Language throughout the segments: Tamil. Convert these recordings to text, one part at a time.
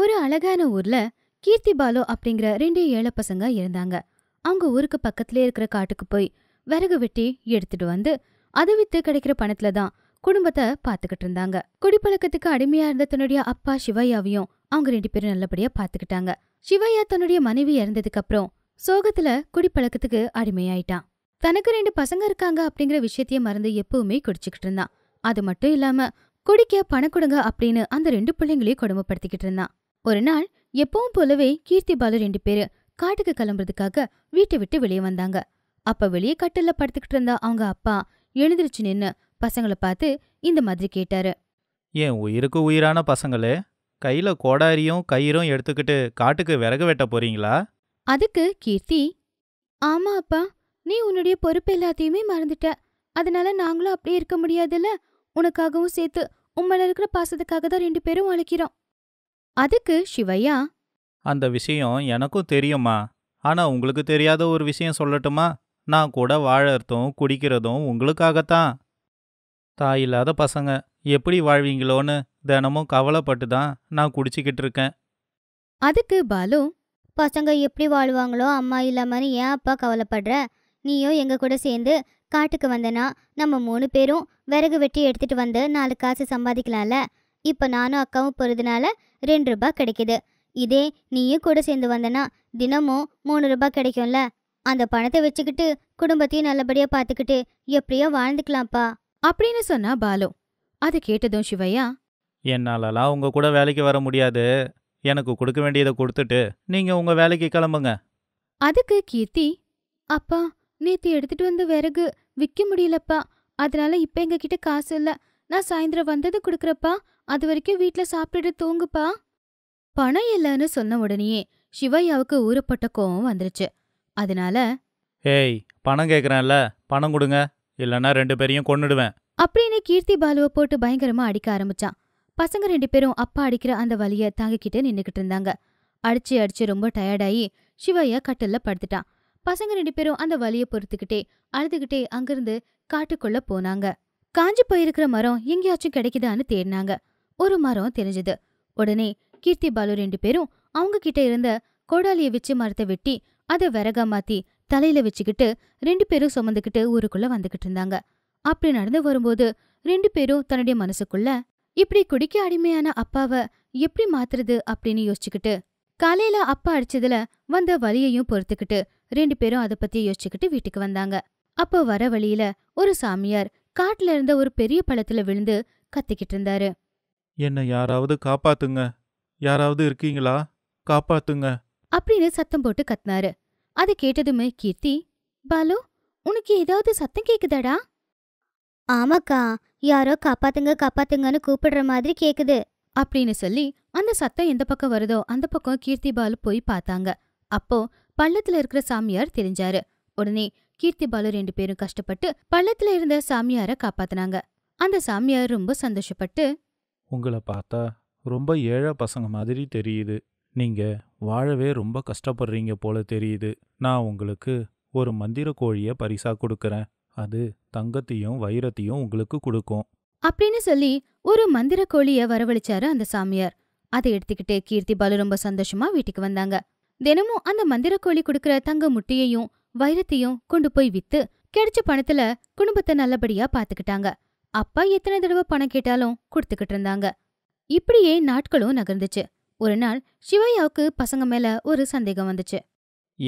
ஒரு அழகான ஊர்ல கீர்த்தி பாலு அப்படிங்கிற ரெண்டு ஏழை பசங்க இருந்தாங்க அவங்க ஊருக்கு பக்கத்திலே இருக்கிற காட்டுக்கு போய் விறகு வெட்டி எடுத்துட்டு வந்து அதை வித்து கிடைக்கிற பணத்துல தான் குடும்பத்தை பாத்துக்கிட்டு இருந்தாங்க குடிப்பழக்கத்துக்கு அடிமையா இருந்த தன்னுடைய அப்பா சிவையாவையும் அவங்க ரெண்டு பேரும் நல்லபடியா பாத்துக்கிட்டாங்க சிவையா தன்னுடைய மனைவி இறந்ததுக்கு அப்புறம் சோகத்துல குடிப்பழக்கத்துக்கு அடிமையாயிட்டான் தனக்கு ரெண்டு பசங்க இருக்காங்க அப்படிங்கிற விஷயத்தைய மறந்து எப்பவுமே குடிச்சுக்கிட்டு இருந்தான் அது மட்டும் இல்லாம குடிக்க பணம் கொடுங்க அப்படின்னு அந்த ரெண்டு பிள்ளைங்களையும் கொடுமைப்படுத்திக்கிட்டு இருந்தான் ஒரு நாள் எப்பவும் போலவே கீர்த்தி பாலு ரெண்டு பேரு காட்டுக்கு கிளம்புறதுக்காக வீட்டை விட்டு வெளியே வந்தாங்க அப்ப வெளியே கட்டில படுத்துக்கிட்டு இருந்த அவங்க அப்பா எழுந்திருச்சு நின்னு பசங்களை பார்த்து இந்த மாதிரி கேட்டாரு ஏன் உயிருக்கு உயிரான பசங்களே கையில கோடாரியும் கயிறும் எடுத்துக்கிட்டு காட்டுக்கு விறகு வெட்ட போறீங்களா அதுக்கு கீர்த்தி ஆமா அப்பா நீ உன்னுடைய பொறுப்பு எல்லாத்தையுமே மறந்துட்ட அதனால நாங்களும் அப்படியே இருக்க முடியாதுல்ல உனக்காகவும் சேர்த்து உம்மல இருக்கிற பாசத்துக்காக தான் ரெண்டு பேரும் அழைக்கிறோம் அதுக்கு சிவையா அந்த விஷயம் எனக்கும் தெரியுமா ஆனா உங்களுக்கு தெரியாத ஒரு விஷயம் சொல்லட்டுமா நான் கூட வாழறதும் குடிக்கிறதும் உங்களுக்காகத்தான் தாய் இல்லாத பசங்க எப்படி வாழ்வீங்களோன்னு தினமும் கவலைப்பட்டு தான் நான் குடிச்சுக்கிட்டு இருக்கேன் அதுக்கு பாலு பசங்க எப்படி வாழ்வாங்களோ அம்மா இல்லாமன்னு ஏன் அப்பா கவலைப்படுற நீயும் எங்க கூட சேர்ந்து காட்டுக்கு வந்தனா நம்ம மூணு பேரும் விறகு வெட்டி எடுத்துட்டு வந்து நாலு காசு சம்பாதிக்கலாம்ல இப்போ நானும் அக்காவும் போகிறதுனால ரெண்டு ரூபாய் கிடைக்குது இதே நீயும் கூட சேர்ந்து வந்தனா தினமும் மூணு ரூபாய் கிடைக்கும்ல அந்த பணத்தை வச்சுக்கிட்டு குடும்பத்தையும் நல்லபடியா பார்த்துக்கிட்டு எப்படியோ வாழ்ந்துக்கலாம்ப்பா அப்படின்னு சொன்னா பாலு அது கேட்டதும் சிவையா என்னாலலாம் உங்க கூட வேலைக்கு வர முடியாது எனக்கு கொடுக்க வேண்டியதை கொடுத்துட்டு நீங்க உங்க வேலைக்கு கிளம்புங்க அதுக்கு கீர்த்தி அப்பா நேத்து எடுத்துட்டு வந்த விறகு விக்க முடியலப்பா அதனால இப்ப எங்க கிட்ட காசு இல்ல நான் சாயந்தரம் வந்தது கொடுக்குறப்பா அது வரைக்கும் வீட்டில் சாப்பிட்டுட்டு தூங்குப்பா பணம் இல்லைன்னு சொன்ன உடனேயே சிவையாவுக்கு ஊறப்பட்ட கோவம் வந்துருச்சு அதனால ஏய் பணம் கேட்குறேன்ல பணம் கொடுங்க இல்லைன்னா ரெண்டு பேரையும் கொன்னுடுவேன் அப்படின்னு கீர்த்தி பாலுவை போட்டு பயங்கரமா அடிக்க ஆரம்பிச்சான் பசங்க ரெண்டு பேரும் அப்பா அடிக்கிற அந்த வலிய தாங்கிக்கிட்டே நின்றுக்கிட்டு இருந்தாங்க அடிச்சு அடிச்சு ரொம்ப டயர்டாயி சிவையா கட்டில்ல படுத்துட்டான் பசங்க ரெண்டு பேரும் அந்த வலிய பொறுத்துக்கிட்டே அழுதுகிட்டே அங்கிருந்து காட்டுக்குள்ள போனாங்க காஞ்சு போயிருக்கிற மரம் எங்கேயாச்சும் கிடைக்குதான்னு தேடினாங்க ஒரு மரம் தெரிஞ்சது உடனே கீர்த்தி பாலு ரெண்டு பேரும் அவங்க கிட்ட இருந்த கோடாலிய வச்சு மரத்தை வெட்டி அதை விறகா மாத்தி தலையில வச்சுக்கிட்டு ரெண்டு பேரும் சுமந்துக்கிட்டு ஊருக்குள்ள வந்துகிட்டு இருந்தாங்க அப்படி நடந்து வரும்போது ரெண்டு பேரும் தன்னுடைய மனசுக்குள்ள இப்படி குடிக்க அடிமையான அப்பாவை எப்படி மாத்துறது அப்படின்னு யோசிச்சுக்கிட்டு காலையில அப்பா அடிச்சதுல வந்த வலியையும் பொறுத்துக்கிட்டு ரெண்டு பேரும் அதை பத்தி யோசிச்சுக்கிட்டு வீட்டுக்கு வந்தாங்க அப்போ வர வழியில ஒரு சாமியார் காட்டுல இருந்த ஒரு பெரிய பழத்துல விழுந்து கத்திக்கிட்டு இருந்தாரு என்னை யாராவது காப்பாத்துங்க யாராவது இருக்கீங்களா காப்பாத்துங்க அப்படின்னு சத்தம் போட்டு கத்தினாரு அதை கேட்டதுமே கீர்த்தி பாலு உனக்கு ஏதாவது சத்தம் கேக்குதாடா ஆமாக்கா யாரோ காப்பாத்துங்க காப்பாத்துங்கன்னு கூப்பிடுற மாதிரி கேக்குது அப்படின்னு சொல்லி அந்த சத்தம் எந்த பக்கம் வருதோ அந்த பக்கம் கீர்த்தி பாலு போய் பார்த்தாங்க அப்போ பள்ளத்துல இருக்கிற சாமியார் தெரிஞ்சாரு உடனே கீர்த்தி பாலு ரெண்டு பேரும் கஷ்டப்பட்டு பள்ளத்துல இருந்த சாமியார காப்பாத்தினாங்க அந்த சாமியார் ரொம்ப சந்தோஷப்பட்டு உங்களை பார்த்தா ரொம்ப ஏழை பசங்க மாதிரி தெரியுது நீங்க வாழவே ரொம்ப கஷ்டப்படுறீங்க போல தெரியுது நான் உங்களுக்கு ஒரு மந்திர கோழியை பரிசா கொடுக்கறேன் அது தங்கத்தையும் வைரத்தையும் உங்களுக்கு கொடுக்கும் அப்படின்னு சொல்லி ஒரு மந்திர கோழிய வரவழைச்சாரு அந்த சாமியார் அதை எடுத்துக்கிட்டு கீர்த்தி பாலு ரொம்ப சந்தோஷமா வீட்டுக்கு வந்தாங்க தினமும் அந்த மந்திர கோழி கொடுக்கற தங்க முட்டையையும் வைரத்தையும் கொண்டு போய் வித்து கிடைச்ச பணத்துல குடும்பத்தை நல்லபடியா பாத்துக்கிட்டாங்க அப்பா எத்தனை தடவை பணம் கேட்டாலும் கொடுத்துக்கிட்டு இருந்தாங்க இப்படியே நாட்களும் நகர்ந்துச்சு ஒரு நாள் சிவையாவுக்கு பசங்க மேல ஒரு சந்தேகம் வந்துச்சு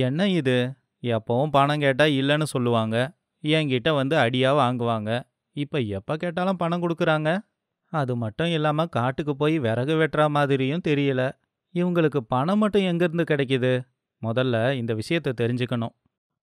என்ன இது எப்பவும் பணம் கேட்டா இல்லைன்னு சொல்லுவாங்க என்கிட்ட வந்து அடியா வாங்குவாங்க இப்ப எப்ப கேட்டாலும் பணம் கொடுக்குறாங்க அது மட்டும் இல்லாம காட்டுக்கு போய் விறகு வெட்டுற மாதிரியும் தெரியல இவங்களுக்கு பணம் மட்டும் எங்கிருந்து கிடைக்குது முதல்ல இந்த விஷயத்த தெரிஞ்சுக்கணும்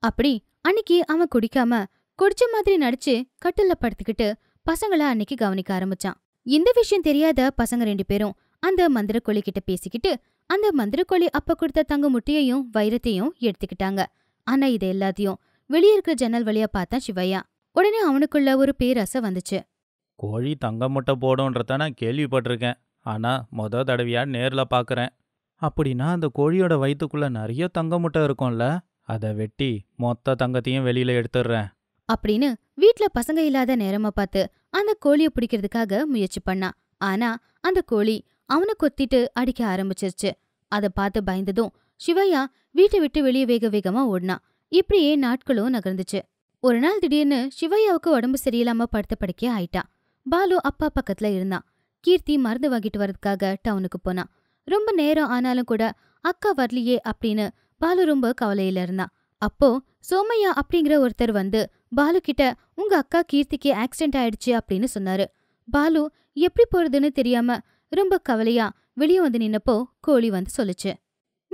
அப்படி அன்னைக்கு அவன் குடிக்காம குடிச்ச மாதிரி நடிச்சு கட்டில படுத்துக்கிட்டு பசங்கள அன்னைக்கு கவனிக்க ஆரம்பிச்சான் இந்த விஷயம் தெரியாத பசங்க ரெண்டு பேரும் அந்த மந்திரக்கோழி கிட்ட பேசிக்கிட்டு அந்த மந்திரக்கோழி அப்ப கொடுத்த தங்க முட்டையையும் வைரத்தையும் எடுத்துக்கிட்டாங்க ஆனா இது எல்லாத்தையும் வெளியே இருக்கிற ஜன்னல் வழியா பார்த்தா சிவையா உடனே அவனுக்குள்ள ஒரு பேராசை வந்துச்சு கோழி தங்க முட்டை போடும்ன்றத நான் கேள்விப்பட்டிருக்கேன் ஆனா மொத தடவையா நேர்ல பாக்குறேன் அப்படின்னா அந்த கோழியோட வயிற்றுக்குள்ள நிறைய தங்க முட்டை இருக்கும்ல அதை வெட்டி மொத்த தங்கத்தையும் வெளியில எடுத்துடுறேன் அப்படின்னு வீட்ல பசங்க இல்லாத நேரமா பார்த்து அந்த கோழியை பிடிக்கிறதுக்காக முயற்சி பண்ணான் ஆனா அந்த கோழி அவனை கொத்திட்டு அடிக்க ஆரம்பிச்சிருச்சு அதை பார்த்து பயந்ததும் சிவையா வீட்டை விட்டு வெளியே வேக வேகமா ஓடினான் இப்படியே நாட்களும் நகர்ந்துச்சு ஒரு நாள் திடீர்னு சிவையாவுக்கு உடம்பு சரியில்லாம படுத்த படுக்கே ஆயிட்டான் பாலு அப்பா பக்கத்துல இருந்தான் கீர்த்தி மருந்து வாங்கிட்டு வர்றதுக்காக டவுனுக்கு போனான் ரொம்ப நேரம் ஆனாலும் கூட அக்கா வரலையே அப்படின்னு பாலு ரொம்ப கவலையில இருந்தான் அப்போ சோமையா அப்படிங்கிற ஒருத்தர் வந்து பாலு கிட்ட உங்க அக்கா கீர்த்திக்கு ஆக்சிடென்ட் ஆயிடுச்சு அப்படின்னு சொன்னாரு பாலு எப்படி போறதுன்னு தெரியாம ரொம்ப கவலையா வெளியே வந்து நின்னப்போ கோழி வந்து சொல்லுச்சு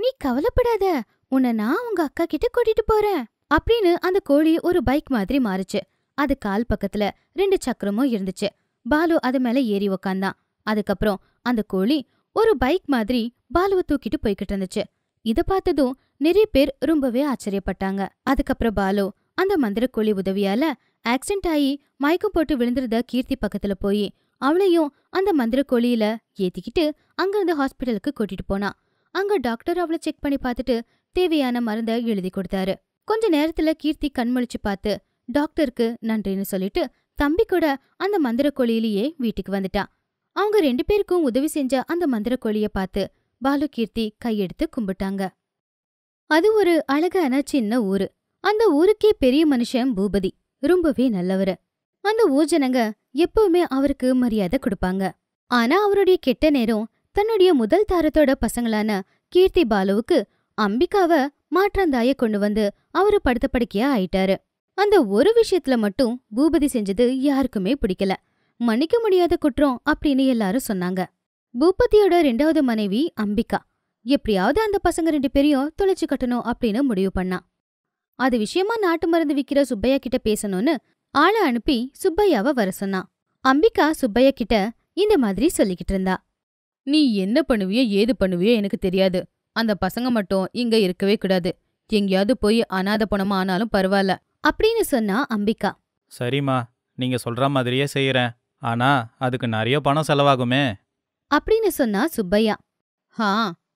நீ கவலைப்படாத உன்னை நான் உங்க அக்கா கிட்ட கூட்டிட்டு போறேன் அப்படின்னு அந்த கோழி ஒரு பைக் மாதிரி மாறுச்சு அது கால் பக்கத்துல ரெண்டு சக்கரமும் இருந்துச்சு பாலு அது மேல ஏறி உக்காந்தான் அதுக்கப்புறம் அந்த கோழி ஒரு பைக் மாதிரி பாலுவை தூக்கிட்டு போய்கிட்டு இருந்துச்சு இதை பார்த்ததும் நிறைய பேர் ரொம்பவே ஆச்சரியப்பட்டாங்க அதுக்கப்புறம் பாலு அந்த மந்திரக்கோழி உதவியால ஆக்சிடென்ட் ஆகி மயக்கம் போட்டு விழுந்திருந்த கீர்த்தி பக்கத்துல போய் அவளையும் அந்த மந்திரக்கோழியில ஏத்திக்கிட்டு அங்கிருந்து ஹாஸ்பிட்டலுக்கு கூட்டிட்டு போனா அங்க டாக்டர் அவளை செக் பண்ணி பார்த்துட்டு தேவையான மருந்த எழுதி கொடுத்தாரு கொஞ்ச நேரத்துல கீர்த்தி கண்மொழிச்சு பார்த்து டாக்டருக்கு நன்றின்னு சொல்லிட்டு தம்பி கூட அந்த மந்திரக்கோழியிலேயே வீட்டுக்கு வந்துட்டான் அவங்க ரெண்டு பேருக்கும் உதவி செஞ்ச அந்த மந்திரக்கோழிய பார்த்து பாலு கீர்த்தி கையெடுத்து கும்பிட்டாங்க அது ஒரு அழகான சின்ன ஊரு அந்த ஊருக்கே பெரிய மனுஷன் பூபதி ரொம்பவே நல்லவரு அந்த ஊர் ஜனங்க எப்பவுமே அவருக்கு மரியாதை கொடுப்பாங்க ஆனா அவருடைய கெட்ட நேரம் தன்னுடைய முதல் தாரத்தோட பசங்களான கீர்த்தி பாலுவுக்கு அம்பிகாவ மாற்றந்தாய கொண்டு வந்து அவரு படுத்த படுக்கையா ஆயிட்டாரு அந்த ஒரு விஷயத்துல மட்டும் பூபதி செஞ்சது யாருக்குமே பிடிக்கல மன்னிக்க முடியாத குற்றம் அப்படின்னு எல்லாரும் சொன்னாங்க பூபதியோட ரெண்டாவது மனைவி அம்பிகா எப்படியாவது அந்த பசங்க ரெண்டு பேரையும் தொலைச்சு கட்டணும் அப்படின்னு முடிவு பண்ணான் அது விஷயமா நாட்டு மருந்து விக்கிற சுப்பையா கிட்ட பேசணும்னு ஆளை அனுப்பி சுப்பையாவ வர சொன்னான் அம்பிகா சுப்பையா கிட்ட இந்த மாதிரி சொல்லிக்கிட்டு இருந்தா நீ என்ன பண்ணுவியோ ஏது பண்ணுவியோ எனக்கு தெரியாது அந்த பசங்க மட்டும் இங்க இருக்கவே கூடாது எங்கேயாவது போய் அனாத பணமா ஆனாலும் பரவாயில்ல அப்படின்னு சொன்னா அம்பிகா சரிம்மா நீங்க சொல்ற மாதிரியே செய்யறேன் ஆனா அதுக்கு நிறைய பணம் செலவாகுமே அப்படின்னு சொன்னா சுப்பையா ஆ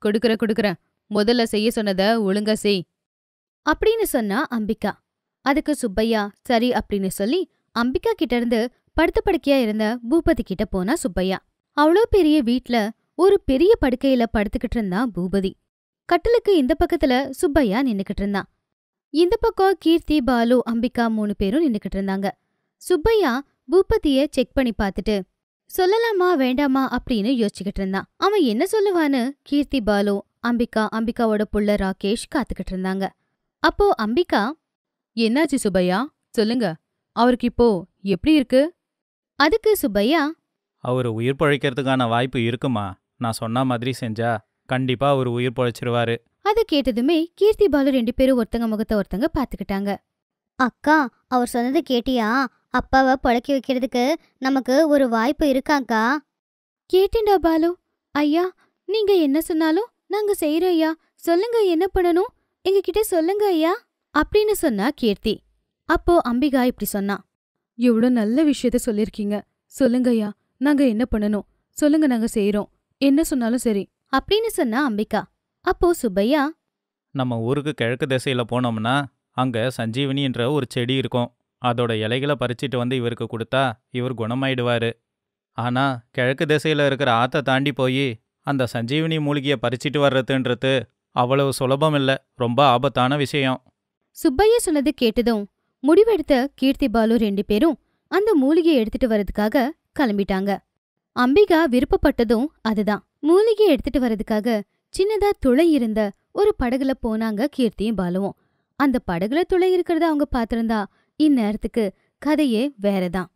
கொடுக்குற கொடுக்குறேன் முதல்ல செய்ய சொன்னத ஒழுங்கா செய் அப்படின்னு சொன்னா அம்பிகா அதுக்கு சுப்பையா சரி அப்படின்னு சொல்லி அம்பிகா கிட்ட இருந்து படுத்த படுக்கையா இருந்த பூபதி கிட்ட போனா சுப்பையா அவ்வளோ பெரிய வீட்ல ஒரு பெரிய படுக்கையில படுத்துக்கிட்டு இருந்தான் பூபதி கட்டலுக்கு இந்த பக்கத்துல சுப்பையா நின்னுக்கிட்டு இருந்தான் இந்த பக்கம் கீர்த்தி பாலு அம்பிகா மூணு பேரும் நின்னுக்கிட்டு இருந்தாங்க சுப்பையா பூபதிய செக் பண்ணி பார்த்துட்டு சொல்லலாமா வேண்டாமா அப்படின்னு யோசிச்சுக்கிட்டு இருந்தான் அவன் என்ன சொல்லுவான்னு கீர்த்தி பாலு அம்பிகா அம்பிகாவோட புள்ள ராகேஷ் காத்துக்கிட்டு இருந்தாங்க அப்போ அம்பிகா என்னாச்சு சுபையா சொல்லுங்க அவருக்கு இப்போ எப்படி இருக்கு அதுக்கு சுபையா அவர் உயிர் பழைக்கிறதுக்கான வாய்ப்பு இருக்குமா நான் சொன்ன மாதிரி செஞ்சா கண்டிப்பா அவர் உயிர் பழைச்சிருவாரு அதை கேட்டதுமே கீர்த்தி பாலு ரெண்டு பேரும் ஒருத்தங்க முகத்தை ஒருத்தங்க பாத்துக்கிட்டாங்க அக்கா அவர் சொன்னது கேட்டியா அப்பாவை பழக்கி வைக்கிறதுக்கு நமக்கு ஒரு வாய்ப்பு இருக்காக்கா கேட்டேன்டா பாலு ஐயா நீங்க என்ன சொன்னாலும் நாங்க செய்யறோம் ஐயா சொல்லுங்க என்ன பண்ணணும் எங்ககிட்ட சொல்லுங்க ஐயா அப்படின்னு சொன்னா கீர்த்தி அப்போ அம்பிகா இப்படி சொன்னா எவ்வளோ நல்ல விஷயத்த சொல்லிருக்கீங்க சொல்லுங்க ஐயா நாங்க என்ன பண்ணணும் சொல்லுங்க நாங்க செய்யறோம் என்ன சொன்னாலும் சரி அப்படின்னு சொன்னா அம்பிகா அப்போ சுப்பையா நம்ம ஊருக்கு கிழக்கு திசையில போனோம்னா அங்க சஞ்சீவினின்ற ஒரு செடி இருக்கும் அதோட இலைகளை பறிச்சிட்டு வந்து இவருக்கு கொடுத்தா இவர் குணமாயிடுவாரு ஆனா கிழக்கு திசையில இருக்கிற ஆத்த தாண்டி போய் அந்த சஞ்சீவினி மூலிகையை பறிச்சிட்டு வர்றதுன்றது அவ்வளவு சுலபம் இல்ல ரொம்ப ஆபத்தான விஷயம் சுப்பையா சொன்னது கேட்டதும் முடிவெடுத்த கீர்த்தி பாலு ரெண்டு பேரும் அந்த மூலிகையை எடுத்துட்டு வர்றதுக்காக கிளம்பிட்டாங்க அம்பிகா விருப்பப்பட்டதும் அதுதான் மூலிகை எடுத்துட்டு வர்றதுக்காக சின்னதா துளை இருந்த ஒரு படகுல போனாங்க கீர்த்தியும் பாலுவும் அந்த படகுல துளை இருக்கிறத அவங்க பார்த்திருந்தா இந்நேரத்துக்கு கதையே வேறதான்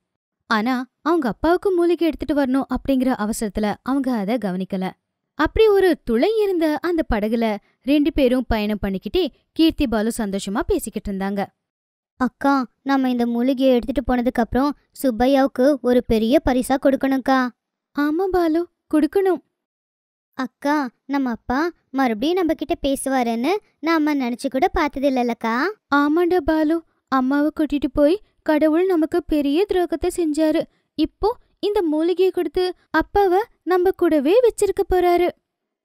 ஆனா அவங்க அப்பாவுக்கு மூலிகை எடுத்துட்டு வரணும் அப்படிங்கிற அவசரத்துல அவங்க அதை கவனிக்கல அப்படி ஒரு துளை இருந்த அந்த படகுல ரெண்டு பேரும் பயணம் பண்ணிக்கிட்டே கீர்த்தி பாலு சந்தோஷமா பேசிக்கிட்டு இருந்தாங்க அக்கா நம்ம இந்த மூலிகையை எடுத்துட்டு போனதுக்கு அப்புறம் சுப்பையாவுக்கு ஒரு பெரிய பரிசா கொடுக்கணும்க்கா ஆமா பாலு கொடுக்கணும் அக்கா நம்ம அப்பா மறுபடியும் நம்ம கிட்ட பேசுவாருன்னு நாம நினைச்சு கூட பார்த்தது இல்லலக்கா ஆமாண்டா பாலு அம்மாவை கூட்டிட்டு போய் கடவுள் நமக்கு பெரிய துரோகத்தை செஞ்சாரு இப்போ இந்த மூலிகையை கொடுத்து அப்பாவை நம்ம கூடவே வச்சிருக்க போறாரு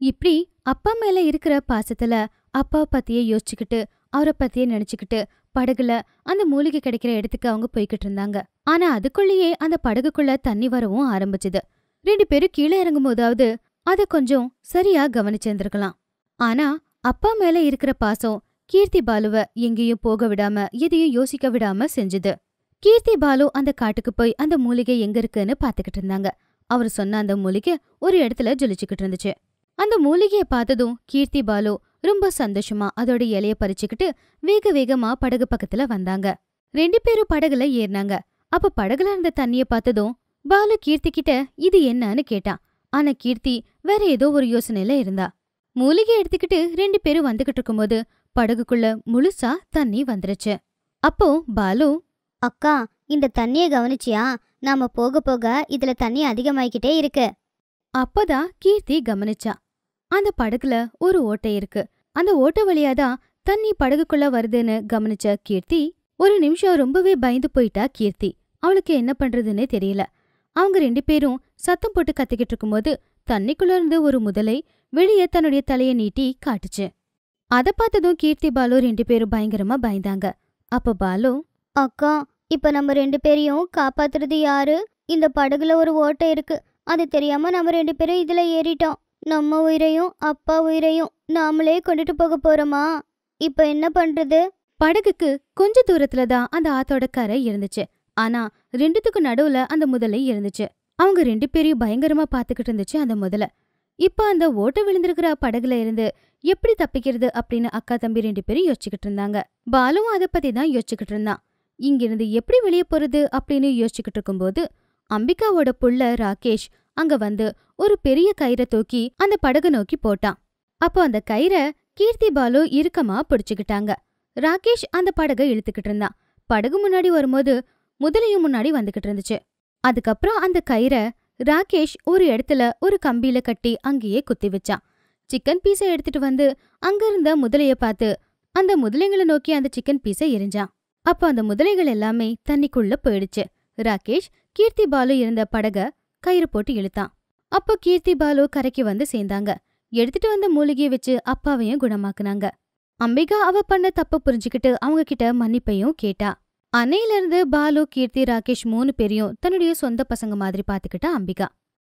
இப்படி அப்பா மேல இருக்கிற பாசத்துல அப்பா பத்தியே யோசிச்சுக்கிட்டு அவரை பத்தியே நினைச்சுக்கிட்டு படகுல அந்த மூலிகை கிடைக்கிற இடத்துக்கு அவங்க போய்கிட்டு இருந்தாங்க ஆனா அதுக்குள்ளேயே அந்த படகுக்குள்ள தண்ணி வரவும் ஆரம்பிச்சது ரெண்டு பேரும் கீழே இறங்கும் போதாவது அதை கொஞ்சம் சரியா கவனிச்சிருந்திருக்கலாம் ஆனா அப்பா மேல இருக்கிற பாசம் கீர்த்தி பாலுவ எங்கேயும் போக விடாம எதையும் யோசிக்க விடாம செஞ்சது கீர்த்தி பாலு அந்த காட்டுக்கு போய் அந்த மூலிகை எங்க இருக்குன்னு பாத்துக்கிட்டு இருந்தாங்க அவர் சொன்ன அந்த மூலிகை ஒரு இடத்துல ஜொலிச்சுக்கிட்டு இருந்துச்சு அந்த மூலிகையை பார்த்ததும் கீர்த்தி பாலு ரொம்ப சந்தோஷமா அதோட இலைய பறிச்சுக்கிட்டு வேக வேகமா படகு பக்கத்துல வந்தாங்க ரெண்டு பேரும் படகுல ஏறினாங்க அப்ப படகுல இருந்த தண்ணிய பார்த்ததும் பாலு கீர்த்தி கிட்ட இது என்னன்னு கேட்டான் ஆனா கீர்த்தி வேற ஏதோ ஒரு யோசனையில இருந்தா மூலிகை எடுத்துக்கிட்டு ரெண்டு பேரும் வந்துகிட்டு இருக்கும்போது படகுக்குள்ள முழுசா தண்ணி வந்துருச்சு அப்போ பாலு அக்கா இந்த தண்ணிய கவனிச்சியா நாம போக போக இதுல தண்ணி அதிகமாயிக்கிட்டே இருக்கு அப்பதான் கீர்த்தி கவனிச்சா அந்த படகுல ஒரு ஓட்டை இருக்கு அந்த ஓட்டை வழியா தான் தண்ணி படகுக்குள்ள வருதுன்னு கவனிச்ச கீர்த்தி ஒரு நிமிஷம் ரொம்பவே பயந்து போயிட்டா கீர்த்தி அவளுக்கு என்ன பண்றதுன்னே தெரியல அவங்க ரெண்டு பேரும் சத்தம் போட்டு கத்திக்கிட்டு இருக்கும்போது தண்ணிக்குள்ள இருந்து ஒரு முதலை வெளியே தன்னுடைய தலையை நீட்டி காட்டுச்சு அதை பார்த்ததும் கீர்த்தி பாலு ரெண்டு பேரும் பயங்கரமா பயந்தாங்க அப்ப பாலு அக்கா இப்ப நம்ம ரெண்டு பேரையும் காப்பாத்துறது யாரு இந்த படகுல ஒரு ஓட்டை இருக்கு அது தெரியாம நம்ம ரெண்டு பேரும் இதுல ஏறிட்டோம் நம்ம உயிரையும் அப்பா உயிரையும் நாமளே கொண்டுட்டு போக போறோமா இப்ப என்ன பண்றது படகுக்கு கொஞ்ச தூரத்துல தான் அந்த ஆத்தோட கரை இருந்துச்சு ஆனா ரெண்டுத்துக்கு நடுவுல அந்த முதலை இருந்துச்சு அவங்க ரெண்டு பேரையும் பயங்கரமா பாத்துக்கிட்டு இருந்துச்சு அந்த முதல இப்ப அந்த ஓட்ட விழுந்திருக்கிற படகுல இருந்து எப்படி தப்பிக்கிறது அப்படின்னு அக்கா தம்பி ரெண்டு பேரும் யோசிச்சுக்கிட்டு இருந்தாங்க பாலும் அதை பத்தி தான் யோசிச்சுக்கிட்டு இருந்தான் இங்கிருந்து எப்படி வெளியே போறது அப்படின்னு யோசிச்சுக்கிட்டு இருக்கும்போது அம்பிகாவோட புள்ள ராகேஷ் அங்க வந்து ஒரு பெரிய கயிறை தூக்கி அந்த படகு நோக்கி போட்டான் அப்போ அந்த கயிறை கீர்த்தி பாலு இறுக்கமா பிடிச்சுக்கிட்டாங்க ராகேஷ் அந்த படகை இழுத்துக்கிட்டு இருந்தான் படகு முன்னாடி வரும்போது முதலையும் முன்னாடி வந்துகிட்டு இருந்துச்சு அதுக்கப்புறம் அந்த கயிறை ராகேஷ் ஒரு இடத்துல ஒரு கம்பியில கட்டி அங்கேயே குத்தி வச்சான் சிக்கன் பீஸை எடுத்துட்டு வந்து அங்கிருந்த முதலைய பார்த்து அந்த முதலைங்களை நோக்கி அந்த சிக்கன் பீஸை எரிஞ்சான் அப்ப அந்த முதலைகள் எல்லாமே தண்ணிக்குள்ள போயிடுச்சு ராகேஷ் கீர்த்தி பாலு இருந்த படக கயிறு போட்டு இழுத்தான் அப்போ கீர்த்தி பாலு கரைக்கு வந்து சேர்ந்தாங்க எடுத்துட்டு வந்த மூலிகையை வச்சு அப்பாவையும் குணமாக்குனாங்க அம்பிகா அவ பண்ண தப்ப புரிஞ்சுக்கிட்டு அவங்க கிட்ட மன்னிப்பையும் கேட்டா அன்னையிலிருந்து பாலு கீர்த்தி ராகேஷ் மூணு பேரையும் தன்னுடைய சொந்த பசங்க மாதிரி பாத்துக்கிட்டா அம்பிகா